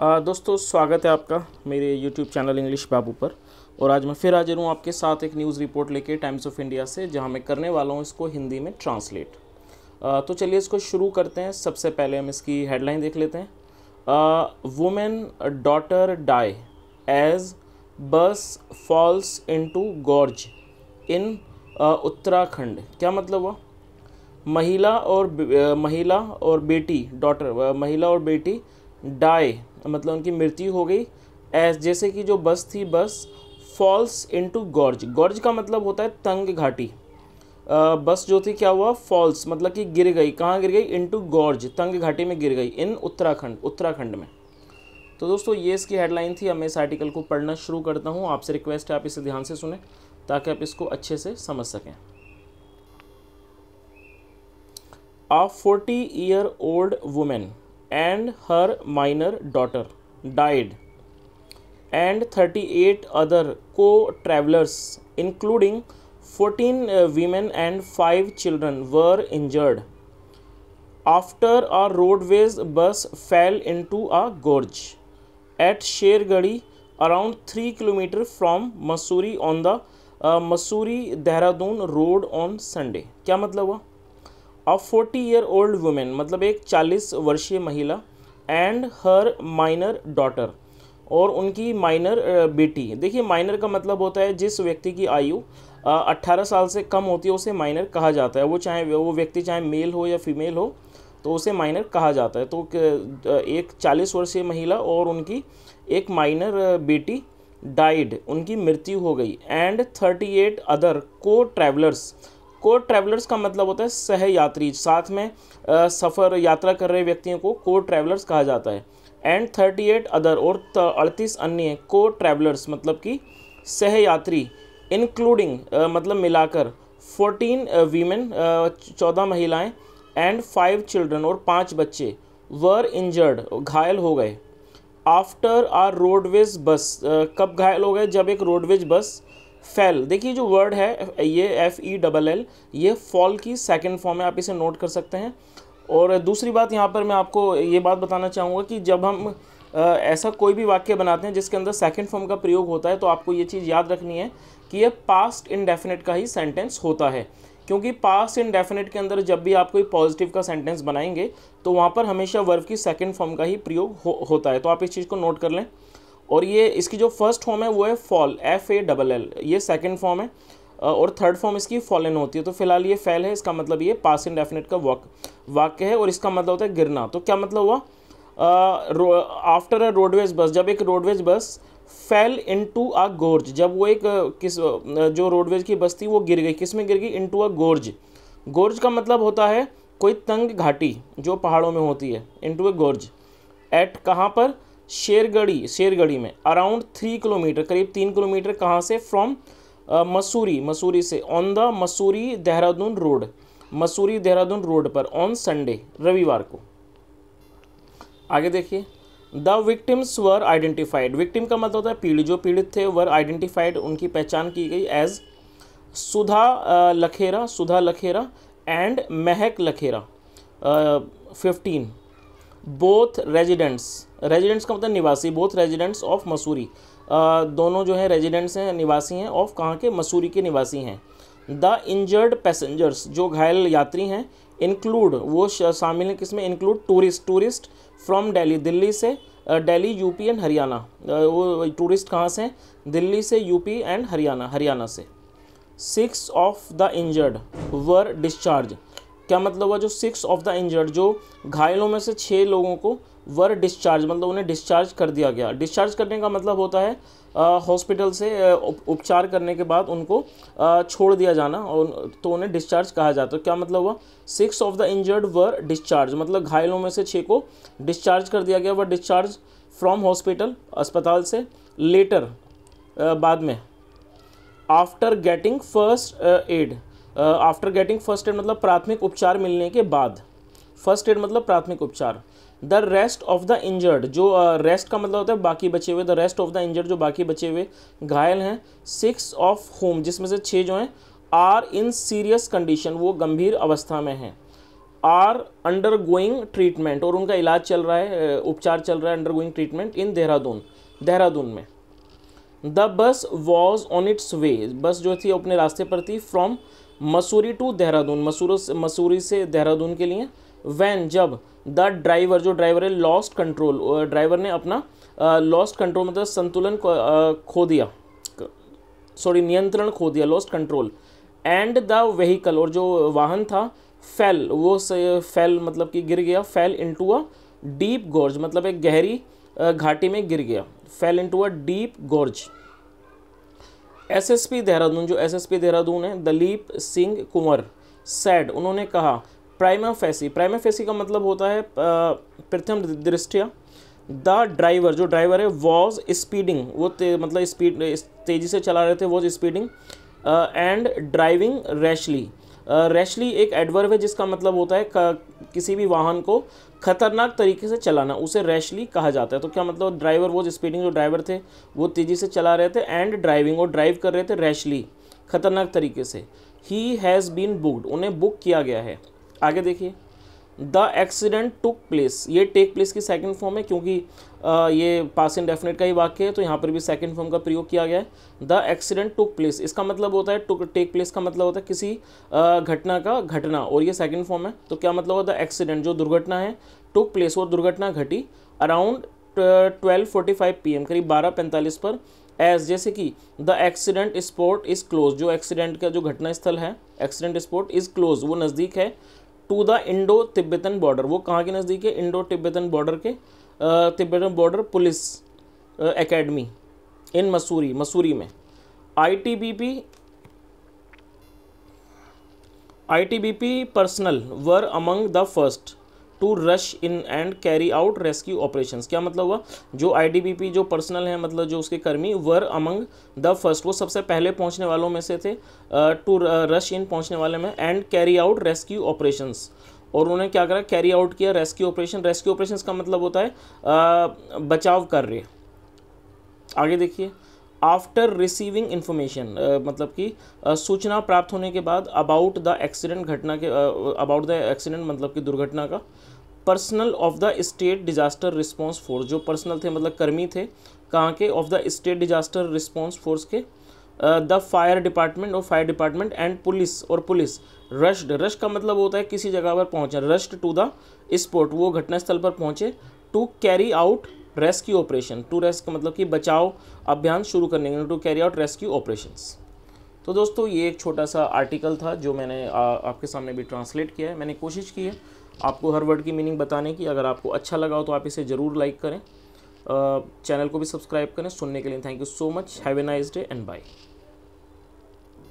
आ, दोस्तों स्वागत है आपका मेरे यूट्यूब चैनल इंग्लिश बाबू पर और आज मैं फिर हाजिर हूँ आपके साथ एक न्यूज़ रिपोर्ट लेके टाइम्स ऑफ इंडिया से जहाँ मैं करने वाला हूँ इसको हिंदी में ट्रांसलेट आ, तो चलिए इसको शुरू करते हैं सबसे पहले हम इसकी हेडलाइन देख लेते हैं women daughter die as bus falls into gorge in Uttarakhand क्या मतलब हुआ महिला और महिला और बेटी डॉटर महिला और बेटी डाई मतलब उनकी मृत्यु हो गई एस जैसे कि जो बस थी बस फॉल्स इनटू गॉर्ज गॉर्ज का मतलब होता है तंग घाटी आ, बस जो थी क्या हुआ फॉल्स मतलब कि गिर गई कहाँ गिर गई इनटू गॉर्ज तंग घाटी में गिर गई इन उत्तराखंड उत्तराखंड में तो दोस्तों ये इसकी हेडलाइन थी अब मैं इस आर्टिकल को पढ़ना शुरू करता हूँ आपसे रिक्वेस्ट है आप इसे ध्यान से सुने ताकि आप इसको अच्छे से समझ सकें a forty year old women and her minor daughter died and 38 other co-travelers including 14 uh, women and 5 children were injured after a roadways bus fell into a gorge at Shergadi around 3 km from Masuri on the uh, Masuri Dehradun road on Sunday क्या मतलब हुआ a forty year old women मतलब एक चालीस वर्षीय महिला and her minor daughter और उनकी माइनर बेटी देखिए माइनर का मतलब होता है जिस व्यक्ति की आयु अट्ठारह साल से कम होती है उसे माइनर कहा जाता है वो चाहे वो व्यक्ति चाहे मेल हो या फीमेल हो तो उसे माइनर कहा जाता है तो एक चालीस वर्षीय महिला और उनकी एक माइनर बेटी डाइड उनकी मृत्यु हो गई and thirty eight other co travellers को ट्रैवलर्स का मतलब होता है सह यात्री साथ में सफ़र यात्रा कर रहे व्यक्तियों को को ट्रैवलर्स कहा जाता है एंड थर्टी एट अदर और अड़तीस अन्य को ट्रैवलर्स मतलब कि सह यात्री इंक्लूडिंग मतलब मिलाकर फोर्टीन वीमेन चौदह महिलाएं एंड फाइव चिल्ड्रन और पांच बच्चे वर इंजर्ड घायल हो गए आफ्टर आर रोडवेज बस कब घायल हो गए जब एक रोडवेज बस फेल देखिए जो वर्ड है ये एफ ई डबल एल ये फॉल की सेकेंड फॉर्म है आप इसे नोट कर सकते हैं और दूसरी बात यहाँ पर मैं आपको ये बात बताना चाहूँगा कि जब हम आ, ऐसा कोई भी वाक्य बनाते हैं जिसके अंदर सेकेंड फॉर्म का प्रयोग होता है तो आपको ये चीज़ याद रखनी है कि ये पास्ट इनडेफिनेट का ही सेंटेंस होता है क्योंकि पास्ट इनडेफिनेट के अंदर जब भी आप कोई पॉजिटिव का सेंटेंस बनाएंगे तो वहाँ पर हमेशा वर्ब की सेकेंड फॉर्म का ही प्रयोग हो, होता है तो आप इस चीज़ को नोट कर लें और ये इसकी जो फर्स्ट फॉर्म है वो है fall F A double L ये सेकेंड फॉर्म है और थर्ड फॉर्म इसकी फॉलन होती है तो फिलहाल ये फेल है इसका मतलब ये पास इन डेफिनेट का वाक वाक्य है और इसका मतलब होता है गिरना तो क्या मतलब हुआ आफ्टर अ रोडवेज बस जब एक roadways bus fail into अ गोर्ज जब वो एक किस जो रोडवेज की बस थी वो गिर गई किस में गिर गई इन टू अ गोर्ज गोर्ज का मतलब होता है कोई तंग घाटी जो पहाड़ों में होती है इन टू ए गोर्ज एट कहाँ पर शेरगढ़ी शेरगढ़ी में अराउंड थ्री किलोमीटर करीब तीन किलोमीटर कहाँ से फ्रॉम मसूरी मसूरी से on the Mussoorie Dehradun road Mussoorie Dehradun road पर ऑन संडे रविवार को आगे देखिए the victims were identified victim का मतलब होता है पीड़ित जो पीड़ित थे वर आइडेंटिफाइड उनकी पहचान की गई as Sudha uh, Lakhera Sudha Lakhera and Mahak Lakhera fifteen uh, both residents residents का मतलब निवासी बोथ रेजिडेंट्स ऑफ मसूरी दोनों जो है रेजिडेंट्स हैं निवासी हैं ऑफ कहाँ के मसूरी के निवासी हैं द इंजर्ड पैसेंजर्स जो घायल यात्री हैं इंक्लूड वो शामिल हैं किसमें include tourist tourist from Delhi Delhi से डेली यूपी एंड हरियाणा वो टूरिस्ट कहाँ से हैं दिल्ली से यूपी एंड हरियाणा हरियाणा से six of the injured were discharge क्या मतलब हुआ जो सिक्स ऑफ द इंजर्ड जो घायलों में से छः लोगों को वर डिस्चार्ज मतलब उन्हें डिस्चार्ज कर दिया गया डिस्चार्ज करने का मतलब होता है हॉस्पिटल से उपचार करने के बाद उनको आ, छोड़ दिया जाना और तो उन्हें डिस्चार्ज कहा जाता है तो क्या मतलब हुआ six of the injured were discharge मतलब घायलों में से छः को डिस्चार्ज कर दिया गया वर डिस्चार्ज फ्रॉम हॉस्पिटल अस्पताल से लेटर आ, बाद में after getting first aid after getting first aid मतलब प्राथमिक उपचार मिलने के बाद फर्स्ट एड मतलब प्राथमिक उपचार the rest of the injured जो रेस्ट uh, का मतलब होता है बाकी बचे हुए the rest of the injured जो बाकी बचे हुए घायल हैं सिक्स ऑफ होम जिसमें से छः जो हैं आर इन सीरियस कंडीशन वो गंभीर अवस्था में हैं आर अंडर गोइंग ट्रीटमेंट और उनका इलाज चल रहा है उपचार चल रहा है undergoing treatment in Dehradun Dehradun में द बस वॉज ऑन इट्स वे बस जो थी अपने रास्ते पर थी फ्रॉम मसूरी टू देहरादून मसूरी से देहरादून के लिए वैन जब द ड्राइवर जो ड्राइवर है लॉस्ट कंट्रोल ड्राइवर ने अपना लॉस्ट कंट्रोल मतलब संतुलन खो दिया सॉरी नियंत्रण खो दिया lost control and the vehicle और जो वाहन था फेल वो फेल मतलब कि गिर गया fell to a deep gorge मतलब एक गहरी घाटी में गिर गया fell into a deep gorge SSP Dehradun जो एसएसपी देहरादून है दलीप सिंह कुंवर सैड उन्होंने कहा प्राइमा फेसी प्राइमा फेसी का मतलब होता है प्रथम दृष्टिया द ड्राइवर जो ड्राइवर है वॉज स्पीडिंग वो ते, मतलब स्पीड तेज़ी से चला रहे थे was speeding and driving rashly rashly एक एडवर्व है जिसका मतलब होता है किसी भी वाहन को खतरनाक तरीके से चलाना उसे रैशली कहा जाता है तो क्या मतलब ड्राइवर वो स्पीडिंग जो ड्राइवर थे वो तेज़ी से चला रहे थे एंड ड्राइविंग वो ड्राइव कर रहे थे रैशली खतरनाक तरीके से ही हैज़ बीन बुकड उन्हें बुक किया गया है आगे देखिए द एक्सीडेंट टुक प्लेस ये टेक प्लेस की सेकंड फॉर्म है क्योंकि आ, ये पास इन डेफिनेट का ही वाक्य है तो यहाँ पर भी सेकंड फॉर्म का प्रयोग किया गया है द एक्सीडेंट टुक प्लेस इसका मतलब होता है टुक टेक प्लेस का मतलब होता है किसी घटना का घटना और ये सेकेंड फॉर्म है तो क्या मतलब होता है एक्सीडेंट जो दुर्घटना है टुक प्लेस और दुर्घटना घटी around twelve forty five p m करीब बारह पैंतालीस पर एज जैसे कि the accident spot is close जो एक्सीडेंट का जो घटना स्थल है एक्सीडेंट स्पॉट इज़ क्लोज वो नज़दीक है to the Indo Tibetan border वो कहाँ के नज़दीक है इंडो तिब्बतन बॉर्डर के Tibetan border police academy in Mussoorie Mussoorie में ITBP ITBP personnel were among the first to rush in and carry out rescue operation क्या मतलब हुआ जो आई जो पर्सनल है मतलब जो उसके कर्मी वर अमंग द फर्स्ट वो सबसे पहले पहुंचने वालों में से थे टू रश इन पहुंचने वाले में and carry out rescue operation और उन्होंने क्या करा कैरी आउट किया रेस्क्यू ऑपरेशन रेस्क्यू ऑपरेशन का मतलब होता है आ, बचाव रहे आगे देखिए आफ्टर रिसीविंग इन्फॉर्मेशन मतलब कि सूचना प्राप्त होने के बाद अबाउट द एक्सीडेंट घटना के अबाउट द एक्सीडेंट मतलब कि दुर्घटना का personnel of the state disaster response force जो पर्सनल थे मतलब कर्मी थे कहाँ के of the state disaster response force के द फायर डिपार्टमेंट और फायर डिपार्टमेंट एंड पुलिस और पुलिस रश्ड रश का मतलब होता है किसी जगह पर पहुँचे रश्ड टू द स्पॉट वो घटनास्थल पर पहुँचे to carry out rescue operation to rescue मतलब कि बचाव अभियान शुरू करने के लिए to carry out rescue operation तो दोस्तों ये एक छोटा सा आर्टिकल था जो मैंने आ, आपके सामने भी ट्रांसलेट किया है मैंने कोशिश की है आपको हर वर्ड की मीनिंग बताने की अगर आपको अच्छा लगा हो तो आप इसे ज़रूर लाइक करें चैनल को भी सब्सक्राइब करें सुनने के लिए thank you so much have a nice day and bye